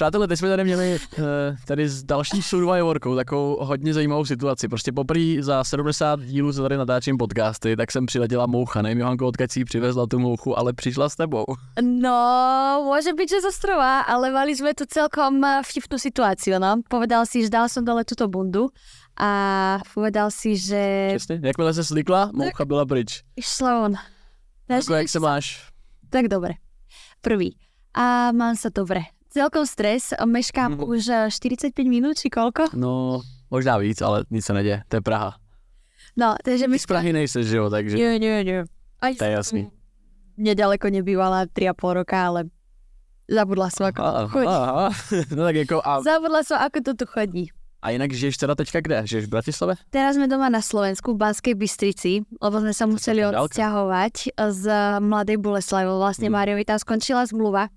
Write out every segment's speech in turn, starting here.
Přátelé, teď jsme tady měli eh, tady s další Survivorkou takovou hodně zajímavou situaci. Prostě poprý za 70 dílů se tady natáčím podcasty, tak jsem přiletěla moucha. Nevím, Johanko, odkud si přivezla tu mouchu, ale přišla s tebou. No, může být, že z ale mali jsme tu celkom eh, vtipnou situaci, no. Povedal si, že dal jsem dole tuto bundu a povedal si, že... Přesně, jakmile se slikla, moucha byla pryč. Išla on. Jako, jak se máš? Tak dobré. Prvý. A mám se dobré. Celkom stres, meškám mm. už 45 eh, minút, či koľko? No, možná víc, ale nic se neděje, to je Praha. No, takže my... Z Prahy nejseš, že jo, takže... Jo, jo, jo. Aj to je jasný. Nedaleko nebývala 3,5 roka, ale zabudla jsem, ako aha, chodí. Aha, no tak jako... A... Zabudla jsem, ako to tu chodí. A jinak žiješ teda teďka kde? Žiješ v Bratislave? Teraz jsme doma na Slovensku, v Banskej Bystrici, lebo jsme se museli odsťahovať z Mladej Boleslavy. Vlastně mm. Máriovi tam skončila zmluva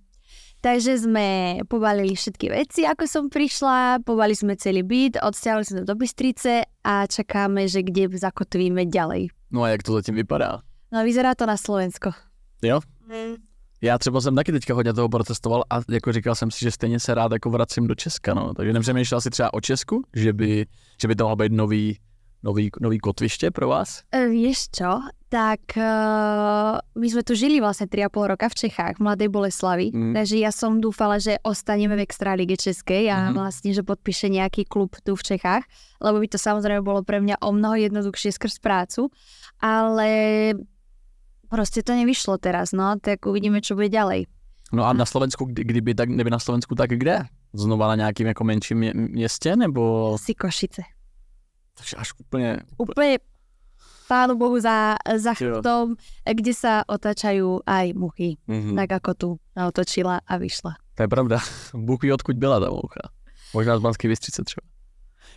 takže sme pobalili všetky veci, ako som prišla, pobali sme celý byt, odsťahovali sme do Bystrice a čakáme, že kde zakotvíme ďalej. No a jak to zatím vypadá? No vyzerá to na Slovensko. Jo? Mm. Já třeba jsem taky teďka hodně toho protestoval a jako říkal jsem si, že stejně se rád jako vracím do Česka, no. Takže nepřemýšlel si třeba o Česku, že by, že by to mohlo být nový, nový, nový kotviště pro vás? E, víš čo, tak uh, my sme tu žili vlastne 3,5 roka v Čechách, v Mladej Boleslavi, mm. takže ja som dúfala, že ostaneme v Extralíge Českej a mm. vlastne, že podpíše nejaký klub tu v Čechách, lebo by to samozrejme bolo pre mňa o mnoho jednoduchšie skrz prácu, ale prostě to nevyšlo teraz, no, tak uvidíme, čo bude ďalej. No a na Slovensku, kdyby tak, kdyby na Slovensku, tak kde? Znova na nějakým jako menším městě, nebo? Asi Košice. Takže až úplně... Úplně, úplně pánu Bohu za, za chrbtom, kde sa otáčajú aj muchy, mm-hmm. tak ako tu otočila a vyšla. To je pravda. Buchy odkud byla ta moucha. Možná z Banské Vystřice třeba.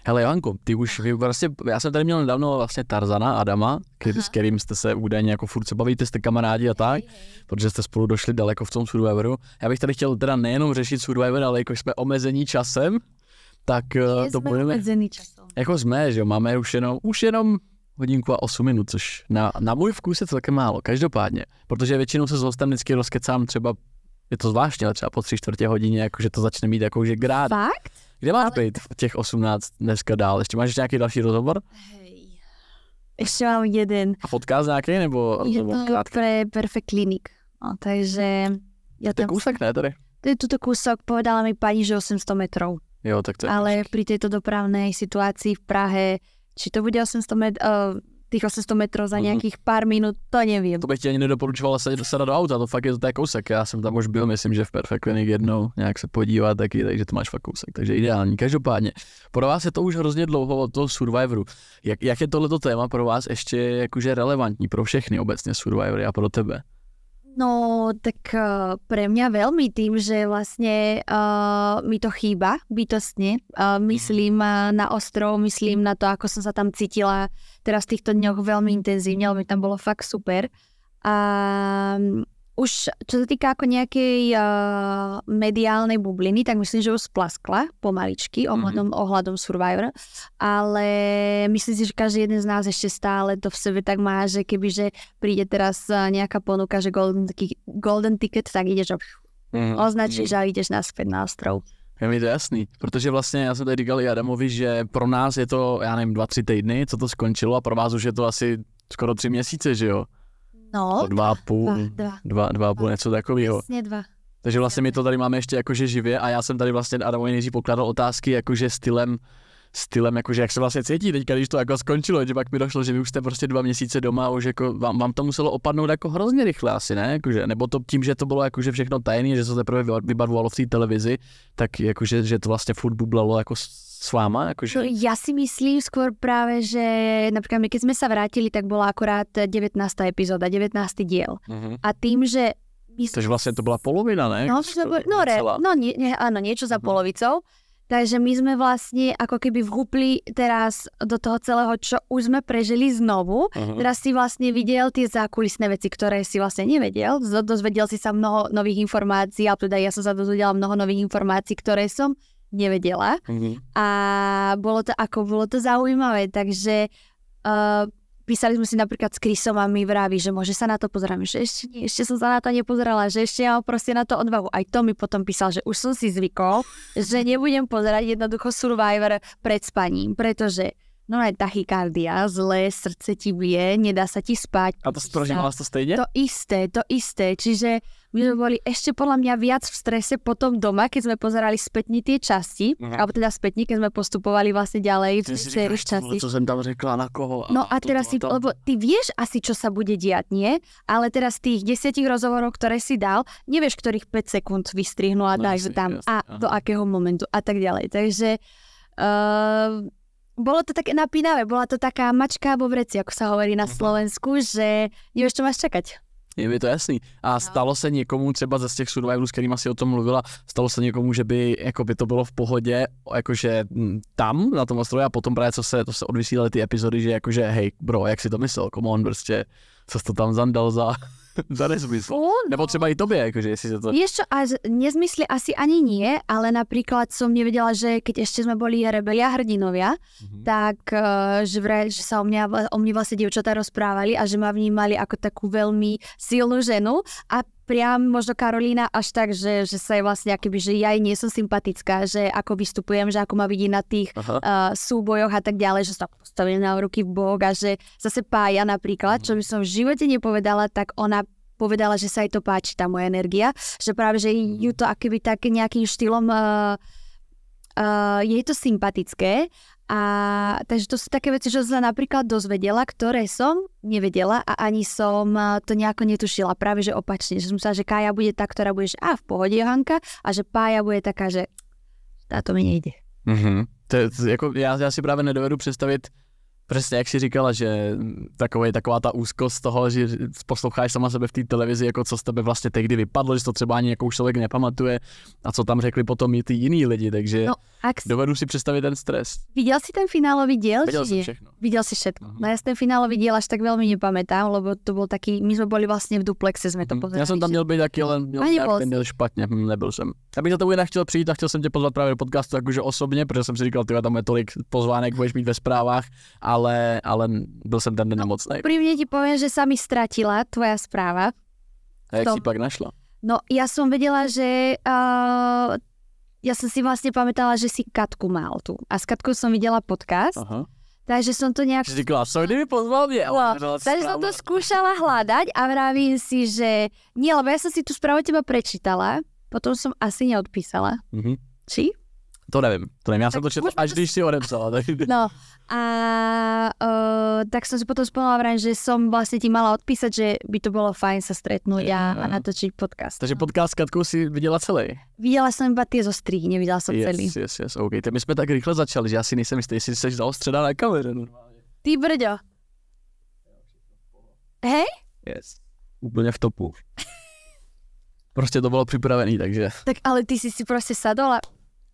Hele Janko, ty už, vy vlastně, já jsem tady měl nedávno vlastně Tarzana, Adama, kdy, s kterým jste se údajně jako furt se bavíte, jste kamarádi a tak, hej, hej. protože jste spolu došli daleko v tom Survivoru. Já bych tady chtěl teda nejenom řešit Survivor, ale jako jsme omezení časem, tak eh, Je to budeme... Omezený časem. Jako jsme, že jo, máme už jenom, už jenom hodinku a 8 minut, což na, na můj vkus je celkem málo, každopádně, protože většinou se s hostem vždycky rozkecám třeba, je to zvláštní, ale třeba po tři čtvrtě hodině, jakože to začne mít jakože grát. Fakt? Kde máš ale... být těch 18 dneska dál? Ještě máš nějaký další rozhovor? Hej. Ještě mám jeden. A podcast nějaký nebo? Je to je Perfect Clinic, no, takže... Já to je kousek, ne tady? To je tuto kousek, povedala mi paní že 800 metrů. Jo, tak to je Ale při pri dopravné situaci v Prahe to bude jsem metrů, uh, těch 800 metrů za mhm. nějakých pár minut, to nevím. To bych ti ani nedoporučoval se do auta, to fakt je to, tak kousek. Já jsem tam už byl, myslím, že v Perfect Clinic jednou nějak se podívat taky, takže to máš fakt kousek, takže ideální. Každopádně, pro vás je to už hrozně dlouho od toho Survivoru. Jak, jak je tohleto téma pro vás ještě jakože relevantní pro všechny obecně Survivory a pro tebe? No, tak eh, pre mňa veľmi tým, že vlastne uh, mi to chýba bytostne. Uh, myslím mhm. na ostrov, myslím na to, ako som sa tam cítila teraz v týchto dňoch veľmi intenzívne, lebo mi tam bolo fakt super. A už čo se týká jako nějaké uh, eh, mediálnej bubliny, tak myslím, že už splaskla pomaličky mhm. ohledom, mm -hmm. ohledom Survivor, ale myslím si, že každý jeden z nás ještě stále to v sebe tak má, že kebyže přijde teraz eh, nějaká ponuka, že golden, golden ticket, tak jdeš ob... mm -hmm. označíš mhm. a jdeš naspět na ostrov. Je mi to jasný, protože vlastně já jsem tady říkal i Adamovi, že pro nás je to, já nevím, dva, tři týdny, co to skončilo a pro vás už je to asi skoro tři měsíce, že jo? No, o dva, dva, půl, mm, dva, dva, dva, dva půl, něco takového. Vlastně dva. Takže vlastně my to tady máme ještě jakože živě a já jsem tady vlastně Adamovi nejdřív pokládal otázky jakože stylem, stylem, jakože jak se vlastně cítí teďka, když to jako skončilo, že pak mi došlo, že vy už jste prostě dva měsíce doma a už jako vám, vám to muselo opadnout jako hrozně rychle asi, ne? Jakože, nebo to tím, že to bylo jakože všechno tajné, že se teprve vybarvovalo v té televizi, tak jakože, že to vlastně furt bublalo jako s váma? Jakože... No, si myslím skôr právě, že například my když jsme se vrátili, tak byla akorát 19. epizoda, 19. díl. Mm -hmm. A tím, že my... Takže vlastně to byla polovina, ne? No, to, bylo... no, re, no nie, nie, ano, něco za polovicou. Mm polovicou. Takže my sme vlastne ako keby vhúpli teraz do toho celého, čo už sme prežili znovu. Uh-huh. Teraz si vlastne videl tie zákulisné veci, ktoré si vlastne nevedel. Dozvedel si sa mnoho nových informácií, ale teda ja som sa dozvedela mnoho nových informácií, ktoré som nevedela. Mm-hmm. A bolo to ako, bolo to zaujímavé, takže uh, písali sme si napríklad s Chrisom a mi vraví, že môže sa na to pozerať, že ešte, nie, ešte som sa na to nepozerala, že ešte ja mám proste na to odvahu. Aj to mi potom písal, že už som si zvykol, že nebudem pozerať jednoducho Survivor pred spaním, pretože No je tachykardia, zlé srdce ti bije, nedá sa ti spať. A to prožívala to stejne? To isté, to isté. Čiže my sme boli ešte podľa mňa viac v strese potom doma, keď sme pozerali spätne tie časti, uh mhm. -huh. alebo teda spätne, keď sme postupovali vlastne ďalej. Ty si říkáš, časti. co som tam řekla, na koho. A no a to, teraz si, lebo ty vieš asi, čo sa bude diať, nie? Ale teraz z tých desiatich rozhovorov, ktoré si dal, nevieš, ktorých 5 sekúnd vystrihnú a no, dajú tam jasný, a aha. do akého momentu a tak ďalej. Takže... Uh, bolo to také napínavé, bola to taká mačka vo vreci, ako sa hovorí na mhm. Slovensku, že je ešte máš čakať. Je mi to jasný. A no. stalo se někomu třeba ze těch survivorů, s kterým asi o tom mluvila, stalo se někomu, že by, jako by to bylo v pohodě, jakože hm, tam na tom ostrově a potom právě co se, to se odvysílaly ty epizody, že jakože hej bro, jak si to myslel, come on, prostě, co jsi to tam zandal za... za nezmysl. No. Nebo třeba i tobě, jakože jestli se to... Ještě čo, a nezmysly asi ani nie, ale napríklad mě viděla, že když ještě jsme byli rebelia hrdinovia, mm-hmm. tak eh, že, vraj, že se o, mě, o mě vlastně děvčata rozprávali a že ma vnímali jako takovou velmi silnou ženu a priam možno Karolína až tak, že, že sa je vlastne akoby, že ja jej nie som sympatická, že ako vystupujem, že ako ma vidí na tých uh, súbojoch a tak ďalej, že sa postavím na ruky v bok a že zase pája napríklad, mhm. čo by som v živote nepovedala, tak ona povedala, že sa jej to páči, tá moja energia, že práve, že mhm. ju to akoby tak nejakým štýlom uh, Uh, je to sympatické a takže to sú také veci, že sa napríklad dozvedela, ktoré som nevedela a ani som eh, to nejako netušila. Práve že opačne, že som sa, že Kája bude tá, ktorá budeš a v pohode Johanka a že Pája bude taká, že táto mi nejde. Mm-hmm. To, to, jako já, ja si právě nedovedu představit, přesně jak si říkala, že je taková ta úzkost toho, že posloucháš sama sebe v té televizi, jako co z tebe vlastně tehdy vypadlo, že to třeba ani jako člověk nepamatuje a co tam řekli potom i ty jiný lidi, takže... No ak si... Dovedu si představit ten stres. Viděl jsi ten finálový díl? Viděl jsem všechno. Viděl jsi všechno. Uh-huh. No já si ten finálový díl až tak velmi nepamätám, lebo to byl taký, my jsme byli vlastně v duplexe, jsme to uh-huh. Mhm. pozerali. Já jsem tam měl být taky, ale měl, já byl špatně, hm, nebyl jsem. Já bych za to jinak chtěl přijít a chtěl jsem tě pozvat právě do podcastu jakože osobně, protože jsem si říkal, ty tam je tolik pozvánek, budeš mít ve zprávách, ale, ale byl jsem ten den no, nemocný. Prvně ti povím, že sami ztratila tvoje zpráva. A jak jsi pak našla? No, já jsem věděla, že uh, ja som si vlastne pamätala, že si Katku mal tu. A s Katkou som videla podcast. Aha. Takže som to nejak... Říkala som, kdyby pozval mě, ale no, Takže som to skúšala hľadať a vravím si, že... Nie, lebo ja som si tu správu teba prečítala, potom som asi neodpísala. Mm-hmm. Či? To nevím, to nevím, já tak jsem to četl, až to... když si odepsala. Tak... No a o, tak jsem si potom spomínala, vrám, že jsem vlastně ti mala odpísat, že by to bylo fajn se stretnout já a natočit podcast. Takže no. podcast s Katkou si viděla celý? Viděla jsem iba ty zo neviděla jsem yes, celý. Yes, yes, OK. Tak my jsme tak rychle začali, že já si nejsem jistý, jestli jsi zaostřená na kameru. Ty brďo. Hej? Yes. Úplně v topu. prostě to bylo připravený, takže. Tak ale ty jsi si prostě sadol a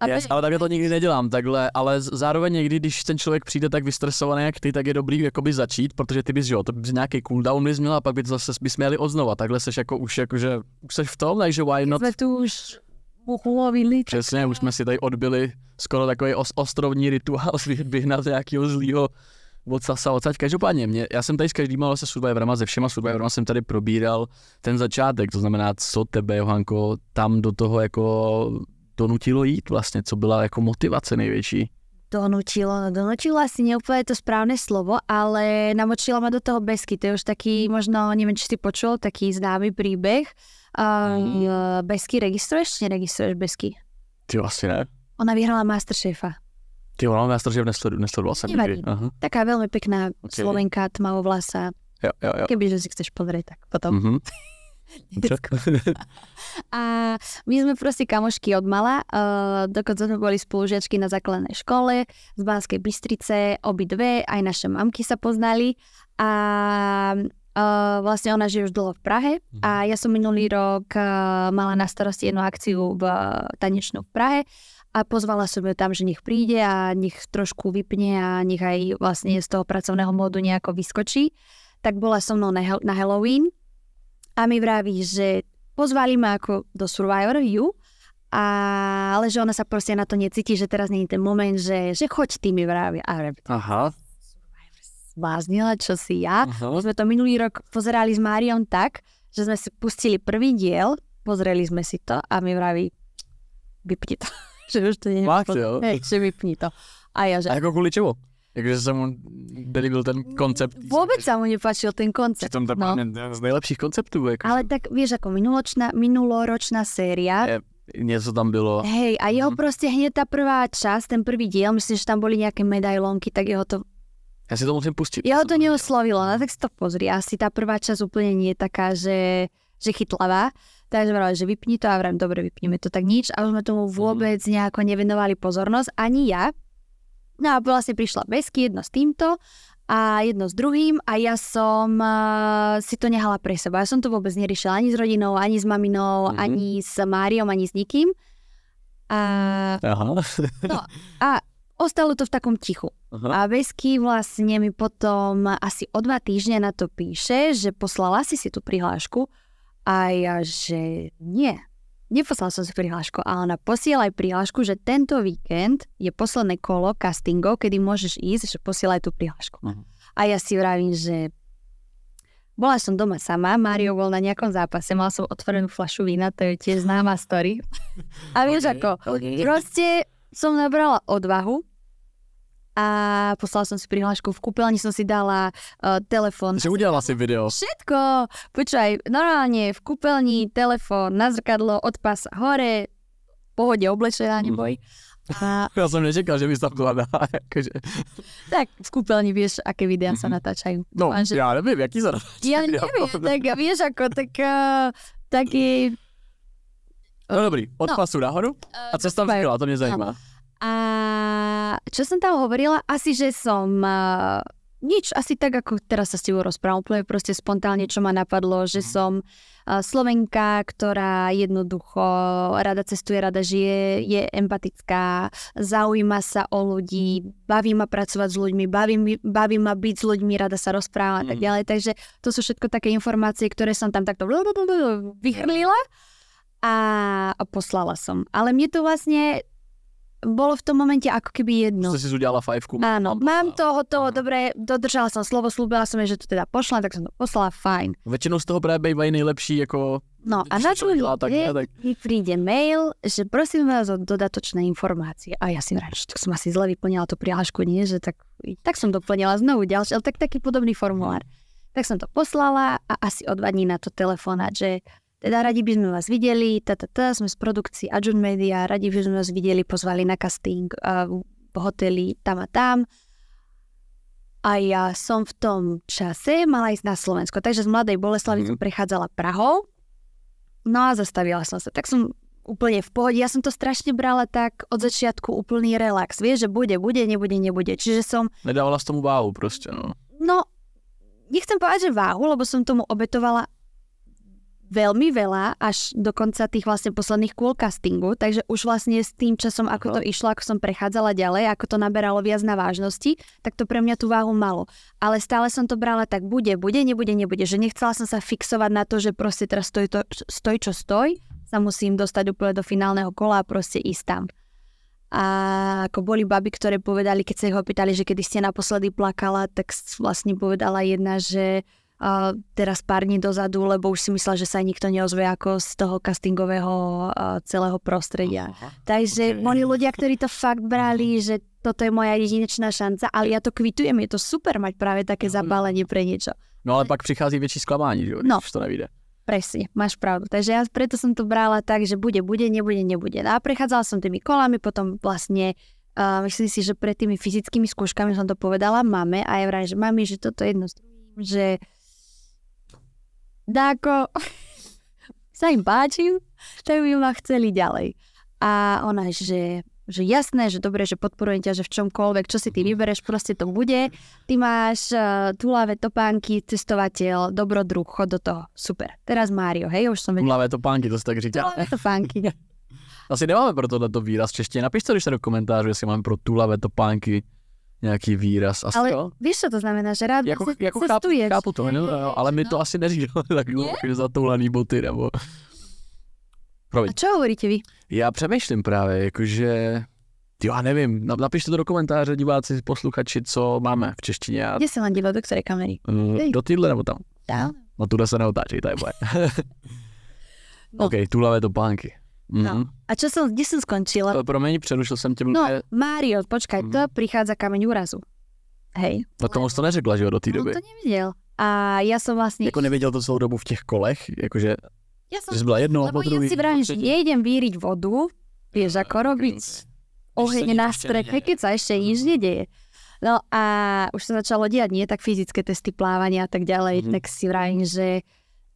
aby... Yes, ale já to nikdy nedělám, takhle, ale zároveň někdy, když ten člověk přijde tak vystresovaný jak ty, tak je dobrý jakoby začít, protože ty bys, jo, to bys nějaký cooldown bys měl a pak by zase bys měli odznova, takhle seš jako už, jakože, už seš v tom, takže why not? Jsme tu už uchlovili. Přesně, tak... už jsme si tady odbili skoro takový os- ostrovní rituál vyhnat nějakého zlýho odsasa odsaď. Každopádně, mě, já jsem tady s ale se Survivorama, se všema Survivorama jsem tady probíral ten začátek, to znamená, co tebe, Johanko, tam do toho jako donutilo jít vlastně? Co byla jako motivace největší? Donutilo, donutilo asi neúplně to správné slovo, ale namočila ma do toho besky. To je už taký, možno, nevím, či si počul, taký známý príbeh. Ehm, hmm. mm. Besky registruješ, či neregistruješ besky? Ty asi ne. Ona vyhrala Masterchefa. Ty ona Masterchef nesledu, nesledu jsem nikdy. Aha. Taká velmi pěkná okay. Slovenka, tmavovlasa. Jo, jo, jo. Kebyže si chceš pozrieť, tak potom. Mm-hmm. A my jsme prostě kamošky od mala, uh, dokonce jsme byli spolužiačky na základné škole z Banskej Bystrice, obi dve, aj naše mamky se poznali a uh, vlastně ona žije už dlouho v Prahe a mhm. já jsem minulý rok uh, mala na starosti jednu akciu v uh, tanečnou v Prahe a pozvala som ju tam, že nech príde a nech trošku vypne a nech aj vlastne z toho pracovného módu nejako vyskočí. Tak bola so mnou na, na Halloween a mi vraví, že pozvali ma ako do Survivor You, a, ale že ona sa proste na to necíti, že teraz není ten moment, že, že choď ty mi vraví. A vraví, Aha. Zbláznila, čo si ja. Aha. My sme to minulý rok pozerali s Marion tak, že sme si pustili prvý diel, pozreli sme si to a mi vraví, vypni to. že už to nie je. Fakt, že vypni to. A já že... A ako kvůli čemu? Jakože se mu byl ten koncept. Vůbec se mu nepačil ten koncept. Přitom to no. jeden z nejlepších konceptů. Jako Ale tak víš, jako minuločná, minuloročná séria. něco tam bylo. Hej, a jeho mm. prostě hned ta prvá část, ten první díl, myslím, že tam byly nějaké medailonky, tak jeho to já si to musím pustit. Jeho to neoslovilo, no tak si to pozri. Asi ta prvá část úplně není je taká, že, že chytlavá. Takže vrali, že vypni to a vrám, dobře, vypněme to tak nič. A už jsme tomu mm. nějak nevěnovali pozornost, Ani ja, No a vlastne prišla Besky, jedno s týmto a jedno s druhým a ja som uh, si to nehala pre seba. Ja som to vôbec neriešila ani s rodinou, ani s maminou, mm-hmm. ani s Máriom, ani s nikým. A, Aha. no, a ostalo to v takom tichu. Aha. A Vesky vlastne mi potom asi o dva týždne na to píše, že poslala si si tú prihlášku a ja, že nie, Neposlal som si prihlášku, ale na posielaj prihlášku, že tento víkend je posledné kolo castingov, kedy môžeš ísť, že posielaj tú prihlášku. Uh-huh. A ja si vravím, že bola som doma sama, Mario mhm. bol na nejakom zápase, mal som otvorenú flašu vína, to je tiež známa story. A vieš okay, ako, okay. proste som nabrala odvahu, a poslala som si prihlášku v kúpeľni, som si dala uh, telefon. Že udělala si video. Všetko. Počkaj, normálne v kúpeľni, telefon, na zrkadlo, od pasa hore, pohodě oblečená, neboj. Mhm. A... Já jsem nečekal, že by tam byla dá, jakože. Tak v kúpeľni vieš, aké videá sa mhm. natáčajú. No, Dúfam, že... já nevím, jaký sa natáčajú. Ja neviem, tak vieš ako, tak, uh, eh, taky... No dobrý, od no. pasu nahoru. Eh, a co jsi tam říkala, to mě zajímá. No. A čo som tam hovorila? Asi, že som... Uh, nič, asi tak, ako teraz sa s tebou rozprávam, úplne proste spontánne, čo ma napadlo, že mhm. som uh, Slovenka, ktorá jednoducho rada cestuje, rada žije, je empatická, zaujíma sa o ľudí, mhm. baví ma pracovať s ľuďmi, baví, baví ma byť s ľuďmi, rada sa rozpráva a tak mhm. ďalej. Takže to sú všetko také informácie, ktoré som tam takto vyhrlila a poslala som. Ale mne to vlastne bolo v tom momente ako keby jedno. Ste si udiala fajfku. Áno, mám toho, toho, dobre, dodržala som slovo, slúbila som jej, že to teda pošla, tak som to poslala, fajn. Většinou z toho právě bývají nejlepší, jako... No a na druhý mi tak... přijde mail, že prosím vás o dodatočné informácie. A já si vrám, že tak som asi zle vyplnila tu prihlášku, nie? Že tak, tak som doplnila znovu další, ale tak taký podobný formulár. Tak som to poslala a asi o dva dní na to telefonát, že Teda radi by sme vás videli, tata, sme z produkcií Adjun Media, radi by sme vás videli, pozvali na casting uh, v hoteli tam a tam. A ja som v tom čase mala ísť na Slovensko, takže z Mladej Boleslavy mm. som prechádzala Prahou. No a zastavila som sa. Tak som úplne v pohode. Ja som to strašne brala tak od začiatku úplný relax. Vieš, že bude, bude, nebude, nebude. Čiže som... Nedávala z tomu váhu proste, no. No, nechcem povedať, že váhu, lebo som tomu obetovala veľmi veľa, až do konca tých vlastne posledných cool castingu, takže už vlastne s tým časom, ako to išlo, ako som prechádzala ďalej, ako to naberalo viac na vážnosti, tak to pre mňa tú váhu malo. Ale stále som to brala tak bude, bude, nebude, nebude, že nechcela som sa fixovať na to, že proste teraz stoj, to, stoj čo stoj, sa musím dostať úplne do finálneho kola a proste ísť tam. A ako boli baby, ktoré povedali, keď sa ich opýtali, že kedy ste naposledy plakala, tak vlastne povedala jedna, že teraz pár dní dozadu, lebo už si myslela, že sa aj nikto neozve ako z toho castingového celého prostredia. Aha, Takže okay. oni ľudia, ktorí to fakt brali, mhm. že toto je moja jedinečná šance, ale já to kvitujem, je to super mať právě také no, mhm. zabalenie pre niečo. No ale pak přichází větší sklamání. že no. už to nevíde. Presne, máš pravdu. Takže ja preto som to brala tak, že bude, bude, nebude, nebude. No a prechádzala som tými kolami, potom vlastne uh, myslím si, že pred tými fyzickými skúškami som to povedala mame a je vraj, že mami, že toto je jedno s druhým, že dáko sa im páčil, tak by ma chceli ďalej. A ona, že že jasné, že dobre, že podporujem ťa, že v čomkoľvek, čo si ty mhm. vybereš, proste to bude. Ty máš uh, tulavé topánky, cestovateľ, dobrodruh, chod do toho. Super. Teraz Mário, hej, už som vedel. Tulavé topánky, to si tak říká. Tulavé topánky. Asi nemáme pro tohleto výraz v češtině. Napište, když se do komentářů, jestli máme pro tulavé topánky nějaký výraz. Asi, ale jo? víš, co to znamená, že rád jako, jako Chápu, chápu to, ne, no, ale my to no. asi neříkáme tak jako, že zatoulaný boty, nebo... A co hovoríte vy? Já přemýšlím právě, jakože... jo Já nevím, napište to do komentáře, diváci, posluchači, co máme v češtině. Já... Kde se vám dívat, do které kamery? Eh, do týdle nebo tam? Tam. No tuhle se neotáčej, to je moje. no. OK, to pánky. Mm-hmm. A čo som, kde som skončila? To, promiň, přerušil jsem tě. No, eh, Mario, počkaj, mm-hmm. to prichádza kameň úrazu. Hej. No tomu to neřekla, že jo, do té no, doby. On to neviděl. A já jsem vlastně... Jako neviděl to celou dobu v těch kolech, jakože... Já jsem... Že jsi byla jednou, Lebo druhý, já si vrám, že nejdem výriť vodu, vieš, ako robiť oheň na streche, keď sa ešte mhm. nič nedeje. No a už sa začalo diať, nie tak fyzické testy plávania a tak ďalej, mm-hmm. tak si vrajím, že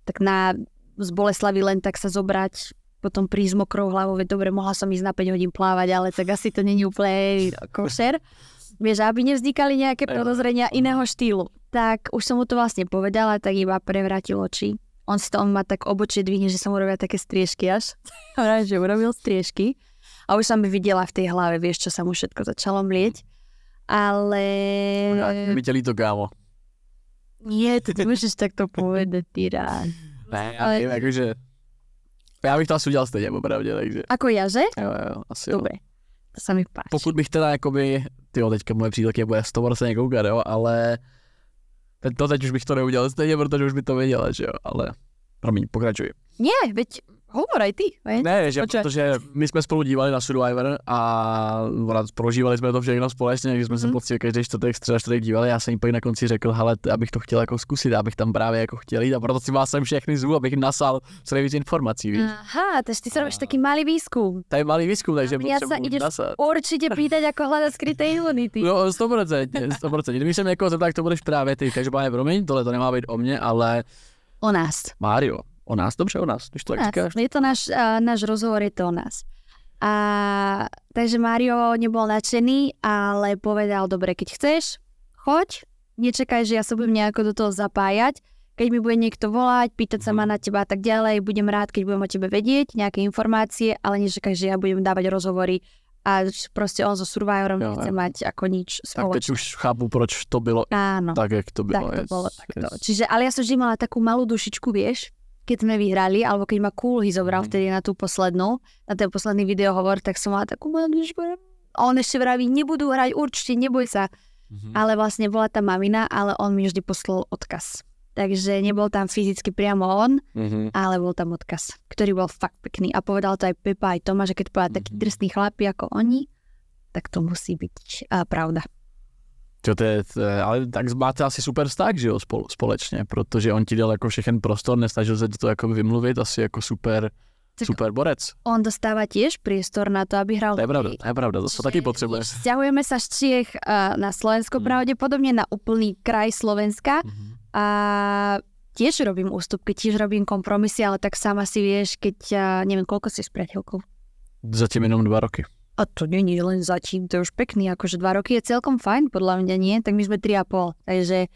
tak na z Boleslavy len tak sa zobrať potom prísť mokrou hlavou, veď dobre, mohla som ísť na 5 hodín plávať, ale tak asi to není úplne košer. Vieš, aby nevznikali nejaké no. podozrenia iného štýlu. Tak už som mu to vlastne povedala, tak iba prevrátil oči. On si to, on ma tak obočie dvihne, že som urobila také striežky až. že urobil striežky. A už som by videla v tej hlave, vieš, čo sa mu všetko začalo mlieť. Ale... Myteli to kámo. Nie, to môžeš takto povedať, ty rád. Ne, ja ale... viem, akože já bych to asi udělal stejně, opravdu, takže. Ako já, že? Jo, jo, asi Dobré. jo. To se mi páči. Pokud bych teda jakoby, ty jo, teďka moje přítelky bude se někoukat, jo, ale to teď už bych to neudělal stejně, protože už by to věděla, že jo, ale promiň, pokračuj. Ne, veď humor aj ty, Ne, že, protože my jsme spolu dívali na Survivor a prožívali jsme to všechno společně, když jsme mm-hmm. se mhm. poctivě každý čtvrtek, středa čtvrtek dívali, já jsem jim pak na konci řekl, hele, abych to chtěl jako zkusit, abych tam právě jako chtěl jít a proto si vás sem všechny zvu, abych nasal co nejvíc informací, víš? Aha, takže ty robíš taky malý výzkum. To je malý výzkum, takže Já se ideš určitě pýtat, jako hledat skryté imunity. No, 100%, 100%. Když jsem jako zeptal, tak to budeš právě ty, takže máme promiň, tohle to nemá být o mě, ale... O nás. Mario. O nás, dobře, o nás, když to o nás. říkáš. Je to náš, uh, náš rozhovor, je to o nás. A, takže Mario nebol nadšený, ale povedal, dobre, keď chceš, choď, nečakaj, že ja sa budem nejako do toho zapájať. Keď mi bude niekto volať, pýtať sa ma mhm. na teba a tak ďalej, budem rád, keď budem o tebe vedieť nejaké informácie, ale nečakaj, že ja budem dávať rozhovory a prostě on so Survivorem jo, nechce mať ako nič spoločné. Tak teď už chápu, proč to bylo Áno, tak, jak to bylo. Tak to bylo, tak to. Čiže, ale ja som vždy mala takú malú dušičku, vieš, keď sme vyhrali, alebo keď ma Kulhy zobral mhm. vtedy na tú poslednú, na ten posledný videohovor, tak som mala takú modlitbu. A on ešte vraví, nebudú hrať určite, neboj sa. Mm-hmm. Ale vlastne bola tam mamina, ale on mi vždy poslal odkaz. Takže nebol tam fyzicky priamo on, mm-hmm. ale bol tam odkaz, ktorý bol fakt pekný. A povedal to aj Pepa, aj Tomáš, že keď povedal mm-hmm. taký mhm. drsný chlapi ako oni, tak to musí byť uh, pravda to, to, je, to je, ale tak máte asi super vztah, že jo, společně, protože on ti dal jako všechen prostor, nestažil se ti to jako vymluvit, asi jako super, tak super borec. On dostává těž prostor na to, aby hrál. To je pravda, to je pravda, to taky potřebuje. Sťahujeme se z Čech eh, na Slovensko, mm. na úplný kraj Slovenska mm -hmm. a těž robím ústupky, těž robím kompromisy, ale tak sama si vieš, keď, eh, nevím, koľko si s Zatím jenom dva roky a to není len zatím, to je už pekný, akože dva roky je celkom fajn, podľa mňa nie, tak my sme tri a pol, takže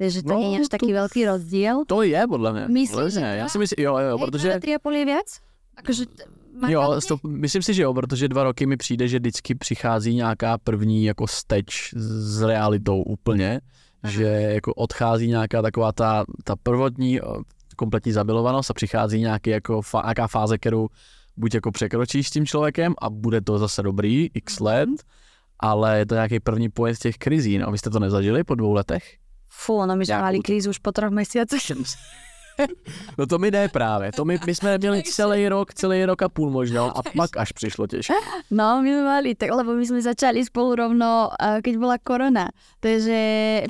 takže to no, je až taký to, veľký rozdiel. To je podľa mňa. Myslíš? že ja si myslím, jo, jo, hej, protože... a je viac? Akože jo, stop, myslím si, že jo, protože dva roky mi přijde, že vždycky přichází nějaká první jako steč s realitou úplně, Aha. že jako odchází nějaká taková ta, ta prvotní kompletní zabilovanost a přichází nějaký jako fa, nějaká fáze, kterou buď jako překročíš s tím člověkem a bude to zase dobrý x mhm. let, ale je to nějaký první pojezd těch krizí. No, vy jste to nezažili po dvou letech? Fu, no my jsme měli krizi už po troch měsících. No to mi jde právě. To my, my jsme měli celý rok, celý rok a půl možná a pak až přišlo těžké. No, my jsme mali tak, lebo my jsme začali spolu rovno, eh, když byla korona. Takže...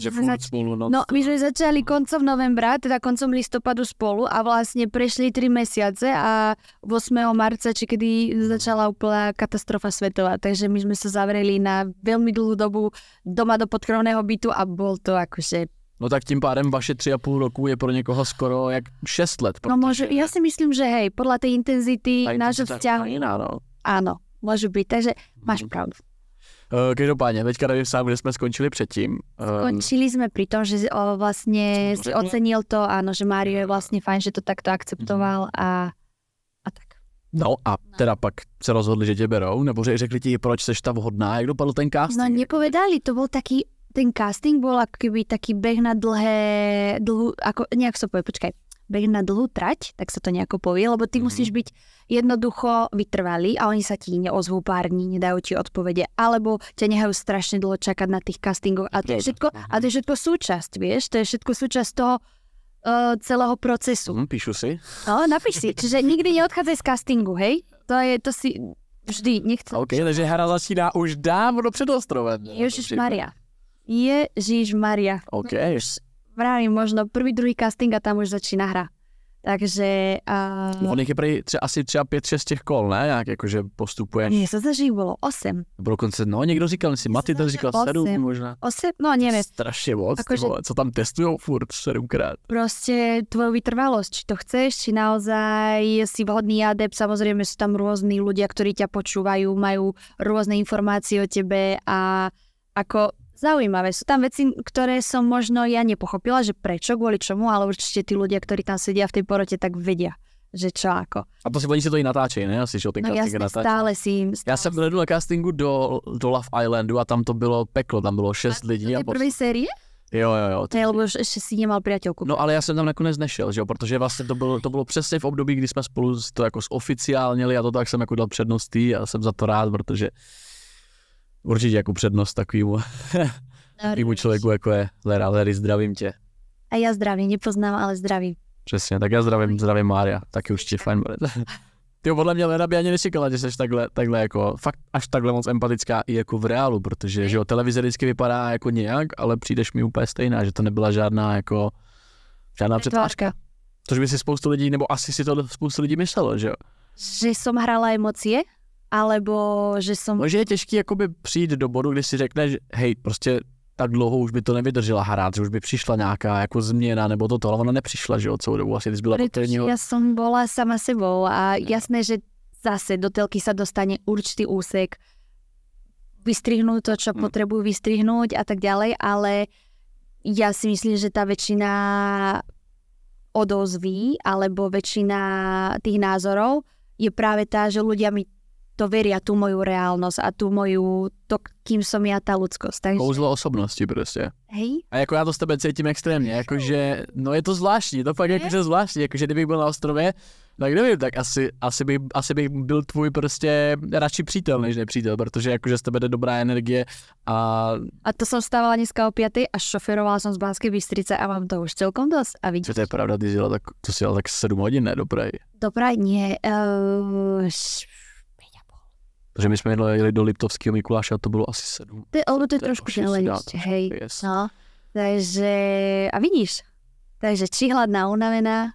Že my zač... spolu noc. No, my jsme začali koncem novembra, teda koncem listopadu spolu a vlastně přešli tři měsíce a 8. marca, či kdy začala úplná katastrofa světová, takže my jsme se zavřeli na velmi dlouhou dobu doma do podkrovného bytu a bylo to jakože No tak tím pádem vaše tři a půl roku je pro někoho skoro jak šest let. No, protože... No může, já si myslím, že hej, podle té intenzity nášho vzťahu. Ano, no. Ano, může být, takže máš hmm. pravdu. Eh, každopádně, teďka nevím sám, kde jsme skončili předtím. Eh, skončili jsme při tom, že vlastně si ocenil to, ano, že Mario je vlastně fajn, že to takto akceptoval mhm. a, a tak. No a teda pak se rozhodli, že tě berou, nebo že řekli ti, proč seš ta vhodná, jak dopadl ten casting? No nepovedali, to byl taký ten casting bol ako keby taký beh na dlhé, dlhú, ako, nejak sa povie, počkaj, beh na dlhú trať, tak sa to nejako povie, lebo ty mm-hmm. musíš byť jednoducho vytrvalý a oni sa ti neozvú pár dní, nedajú ti odpovede, alebo ťa nechajú strašne dlho čakať na tých castingoch a to je všetko, no. a to je všetko súčasť, vieš, to je všetko súčasť toho uh, celého procesu. Mm, píšu si. No, napíš si, čiže nikdy neodchádzaj z castingu, hej? To je, to si vždy nechcel. OK, takže hra začíná už dávno před ostrovem. Ježiš Maria. Ježíš Maria. OK. No, už možno první, druhý casting a tam už začíná hra. Takže... Uh... On je prý tře, asi třeba pět, šest těch kol, ne? Jak jakože postupuje? Ne, se zdá, bylo osm. Bylo konce, no někdo říkal, si Maty ten říkal osm, sedm možná. Osm, no nevím. Strašně moc, Ako, že... co tam testují furt sedmkrát. Prostě tvoju vytrvalost, či to chceš, či naozaj si vhodný adep, Samozřejmě jsou tam různí lidi, kteří tě počúvají, mají různé informace o tebe a ako Zaujímavé. Sú tam veci, ktoré som možno ja nepochopila, že prečo, kvôli čomu, ale určite tí ľudia, ktorí tam sedia v tej porote, tak vedia že čo jako. A to si oni si to i natáčejí, ne? Asi, že ten no jasně, natáčí. stále si jim. Stále. Já jsem byl na castingu do, do Love Islandu a tam to bylo peklo, tam bylo šest a lidí. To je první série? Jo, jo, jo. Ty... Ne, lebo ještě si nemal přátelku. No ale já jsem tam nakonec nešel, že jo, protože vlastně to bylo, to bylo přesně v období, kdy jsme spolu to jako zoficiálnili a to tak jsem jako dal přednost a jsem za to rád, protože určitě jako přednost takovému, takovému člověku, jako je Lera. Lery, zdravím tě. A já zdravím, nepoznám, ale zdravím. Přesně, tak já zdravím, zdravím Mária, taky už ti fajn bude. Ty podle mě lera by ani nečekala, že jsi takhle, takhle jako, fakt až takhle moc empatická i jako v reálu, protože že jo, televize vždycky vypadá jako nějak, ale přijdeš mi úplně stejná, že to nebyla žádná jako, žádná předvážka. Což by si spoustu lidí, nebo asi si to spoustu lidí myslelo, že jo? Že jsem hrála emocie, alebo že jsem... No, že je těžký jakoby přijít do bodu, kdy si řekneš, hej, prostě tak dlouho už by to nevydržela hrát, že už by přišla nějaká jako změna nebo toto, ale ona nepřišla, že od celou dobu asi, když byla Protože já jsem byla sama sebou a jasné, že zase do telky se dostane určitý úsek, vystrihnout to, co hmm. potřebuji vystrihnout a tak dále, ale já si myslím, že ta většina odozví alebo většina těch názorů je právě ta, že lidé mi to veria, tu moju reálnost a tu moju, to, kým som ja tá ľudskosť. Takže... Kouzlo osobnosti prostě. Hej. A jako já to s tebe cítím extrémně, jakože, no je to zvláštní, to fakt jakože zvláštní, jakože kdybych byl na ostrově, tak nevím, tak asi, asi, by, asi bych byl tvůj prostě radši přítel než nepřítel, protože jakože z tebe jde dobrá energie a... A to jsem stávala dneska o pěty a šoferovala jsem z Blánské Bystrice a mám to už celkom dost a vidíš. Co to je pravda, ty jsi tak, to jsi tak 7 hodin, ne, do Prahy? Do Prahy, ne, uh, eh, š... Protože my jsme jeli do Liptovského Mikuláše a to bylo asi sedm. Ty, ono to je trošku jako ještě, hej. Yes. No, takže, a vidíš, takže hladná, unavená.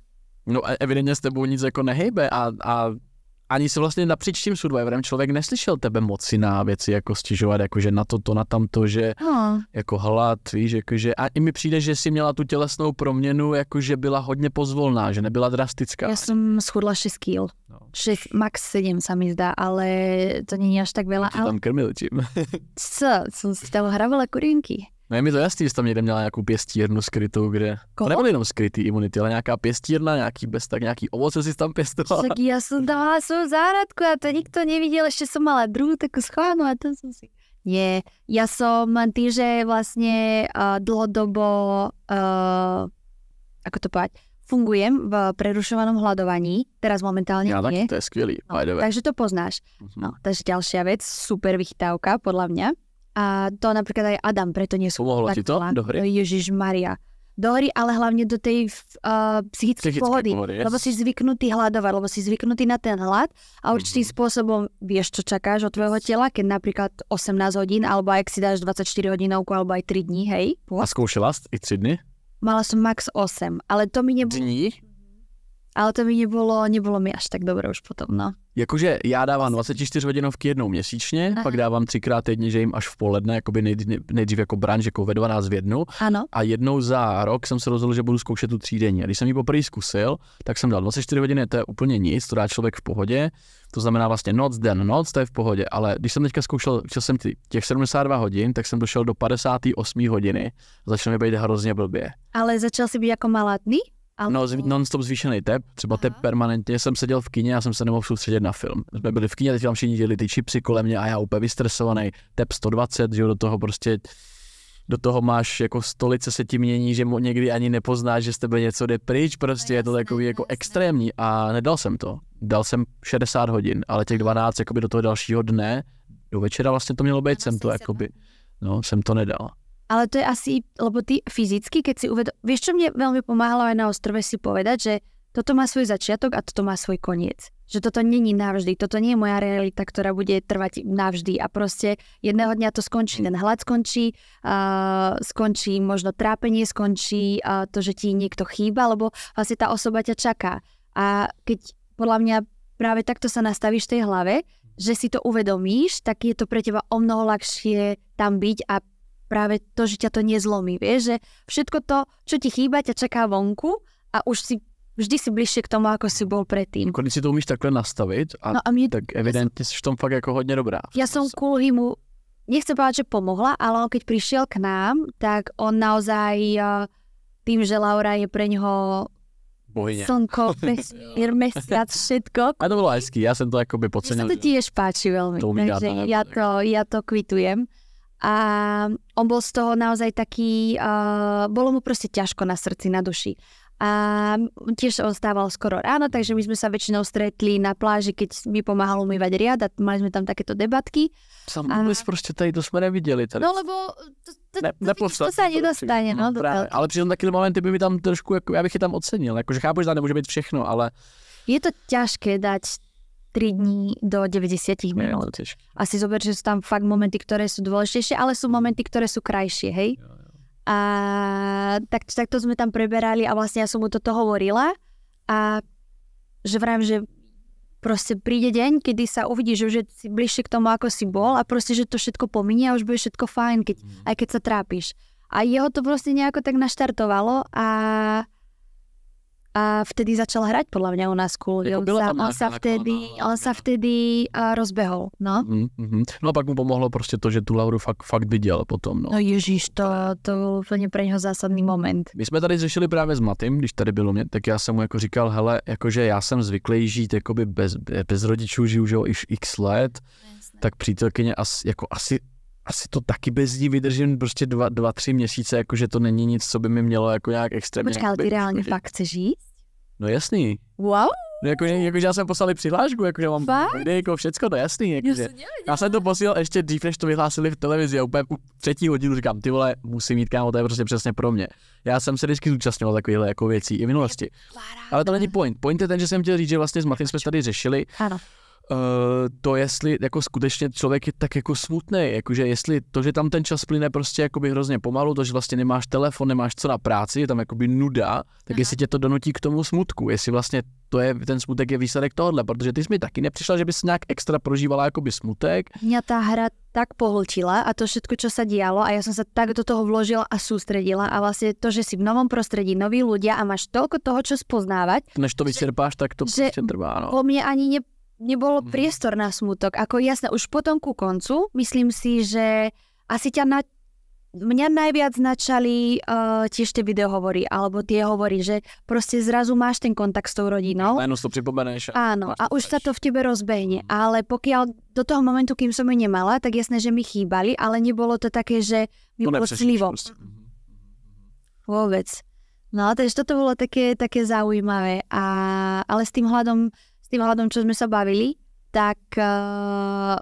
No e- evidentně s tebou nic jako nehybe a, a ani se vlastně napříč tím Survivorem člověk neslyšel tebe moci na věci jako stěžovat, jakože na toto, na tamto, že no. jako hlad, víš, jakože a i mi přijde, že si měla tu tělesnou proměnu, jakože byla hodně pozvolná, že nebyla drastická. Já jsem schudla 6 kg. No. max 7 se mi zdá, ale to není až tak byla. A tam krmili čím? Co? jsem si tam hravala kurinky. No je mi to jasný, že tam někde měla nějakou pěstírnu skrytou, kde... Koho? Nebyly jenom skrytý imunity, ale nějaká pěstírna, nějaký bez tak nějaký ovoce si tam pěstovala. Tak já jsem tam měla svou záhradku a to nikto neviděl, ještě jsem mala druhou takovou schválnu a to jsem si... Je, já jsem, tým, že vlastně uh, dlhodobo, uh, ako to povedať, fungujem v prerušovanom hladovaní, teraz momentálne ja, nie. Tak, to je skvělý, no, takže to poznáš. Uh-huh. No, takže ďalšia vec, super vychytávka podľa mňa. A to napríklad aj Adam, preto nie sú Pomohlo ti to do hry? Ježiš Maria. Do hry, ale hlavne do tej uh, psychické, pohody. Pomory, yes. Lebo si zvyknutý hľadovať, lebo si zvyknutý na ten hlad a mhm. určitým mm-hmm. spôsobom vieš, čo čakáš od tvojho tela, keď napríklad 18 hodín, alebo ak si dáš 24 hodinovku, alebo aj 3 dní, hej. What? A skúšala i 3 dny? Mala som max 8, ale to mi nebolo... Dní? Ale to mi nebylo, nebylo mi až tak dobré už potom, no. Jakože já dávám 24 hodinovky jednou měsíčně, Aha. pak dávám třikrát týdně, že jim až v poledne, jakoby nejdřív, nejdřív jako branž, jako ve 12 v jednu. Ano. A jednou za rok jsem se rozhodl, že budu zkoušet tu třídenní. A když jsem ji poprvé zkusil, tak jsem dal 24 hodiny, to je úplně nic, to dá člověk v pohodě. To znamená vlastně noc, den, noc, to je v pohodě. Ale když jsem teďka zkoušel, chtěl jsem těch 72 hodin, tak jsem došel do 58 hodiny. Začal mi být hrozně blbě. Ale začal si být jako malátný? Ale... No, non-stop zvýšený tep, třeba Aha. tep permanentně. Jsem seděl v kině a jsem se nemohl soustředit na film. Jsme byli v kině, teď tam všichni dělali ty čipsy kolem mě a já úplně vystresovaný. Tep 120, že jo, do toho prostě do toho máš jako stolice se ti mění, že někdy ani nepoznáš, že z tebe něco jde pryč, prostě no, jasné, je to takový jako jasné. extrémní a nedal jsem to. Dal jsem 60 hodin, ale těch 12 jakoby do toho dalšího dne, do večera vlastně to mělo být, jsem to jakoby, no, jsem to nedal. Ale to je asi, lebo ty fyzicky, keď si uvedom... Vieš, čo mě velmi pomáhalo aj na ostrove si povedať, že toto má svoj začiatok a toto má svoj koniec. Že toto není navždy, toto nie je moja realita, ktorá bude trvať navždy a prostě jedného dňa to skončí, ten hlad skončí, uh, skončí možno trápenie, skončí uh, to, že ti niekto chýba, lebo vlastne ta osoba ťa čaká. A keď podľa mňa práve takto sa nastavíš v tej hlave, že si to uvedomíš, tak je to pre teba o mnoho ľahšie tam byť a práve to, že ťa to nezlomí. Vieš, že všetko to, čo ti chýba, ťa čaká vonku a už si vždy si bližšie k tomu, ako si bol predtým. Jako když si to umíš takhle nastaviť, a, no a mě, tak ja si v tom fakt jako hodně dobrá. Já jsem kvůli mu, nechcem povedať, že pomohla, ale on keď prišiel k nám, tak on naozaj eh, tým, že Laura je pre něho Bohyně. Slnko, vesmír, mesiac, všetko. A to bylo hezký, já jsem to jakoby podcenil. Mně se to tiež páči velmi, to takže já to, já to kvitujem a on bol z toho naozaj taký, uh, eh, bolo mu proste ťažko na srdci, na duši. A tiež on stával skoro ráno, takže my sme sa väčšinou stretli na pláži, keď mi pomáhal umývať riad a mali sme tam takéto debatky. Sam a... vôbec proste tady to sme nevideli. Tady. No lebo to, to, ne, to, to, to sa nedostane. No, no, právě. ale přitom taky momenty by mi tam trošku, jako, já bych je tam ocenil. Jakože chápu, že tam nemôže být všechno, ale... Je to ťažké dať 3 dní do 90 minút. Ja, a si zober, že sú tam fakt momenty, ktoré sú dôležitejšie, ale sú momenty, ktoré sú krajšie, hej? Ja, A tak, takto sme tam preberali a vlastne ja som mu toto hovorila a že vrám, že proste príde deň, kedy sa uvidí, že už je si bližšie k tomu, ako si bol a proste, že to všetko pominie a už bude všetko fajn, keď, mm. aj keď sa trápiš. A jeho to proste nejako tak naštartovalo a a vtedy začal hrať podľa mňa u nás cool. Jako on, sa vtedy, no, on sa vtedy rozbehol, no. Mm-hmm. No a pak mu pomohlo prostě to, že tu Lauru fakt, fakt viděl potom, no. No ježíš, to, to byl úplně pro něho zásadní moment. My jsme tady řešili právě s Matým, když tady bylo mě, tak já jsem mu jako říkal, hele, jakože já jsem zvyklý žít jakoby bez, bez rodičů, žiju už x let, Jasne. tak přítelkyně as, jako asi asi to taky bez ní vydržím prostě dva, dva tři měsíce, jakože to není nic, co by mi mělo jako nějak extrémně. No počkej, ale ty reálně fakt chceš žít? No jasný. Wow. No jako, jako, já jsem poslal přihlášku, jako, já mám jde, jako všecko, to jasný. Jako, že, já jsem to posílal ještě dřív, než to vyhlásili v televizi a úplně třetí hodinu říkám, ty vole, musím jít kámo, to je prostě přesně pro mě. Já jsem se vždycky zúčastňoval takovýchhle jako věcí i v minulosti. Ale to není point. Point je ten, že jsem chtěl říct, že vlastně s Matým jsme tady řešili. Ano. Eh, to, jestli jako skutečně člověk je tak jako smutný, jakože jestli to, že tam ten čas plyne prostě jakoby hrozně pomalu, to, že vlastně nemáš telefon, nemáš co na práci, je tam jakoby nuda, tak Aha. jestli tě to donutí k tomu smutku, jestli vlastně to je, ten smutek je výsledek tohohle, protože ty jsi mi taky nepřišla, že bys nějak extra prožívala jakoby smutek. Mě ta hra tak pohltila a to všetko, co se dialo a já jsem se tak do toho vložila a soustředila a vlastně to, že si v novom prostředí noví ľudia a máš tolko toho, co spoznávat. Než to vyčerpáš, tak to že prostě trvá. No. Po mě ani ne, nebol mhm. priestor na smutok. Ako jasné, už potom ku koncu, myslím si, že asi ťa na... Mňa najviac značali uh, eh, tiež tie videohovory, alebo tie hovory, že proste zrazu máš ten kontakt s tou rodinou. Jméno to připomeneš. A Áno, a už sa to v tebe rozbehne. Mm. Ale pokiaľ do toho momentu, kým som ju nemala, tak jasné, že mi chýbali, ale nebolo to také, že mi to bolo mhm, mhm, Vôbec. No, takže toto bolo také, také zaujímavé. A, ale s tým hľadom tým hľadom, čo sme sa bavili, tak uh,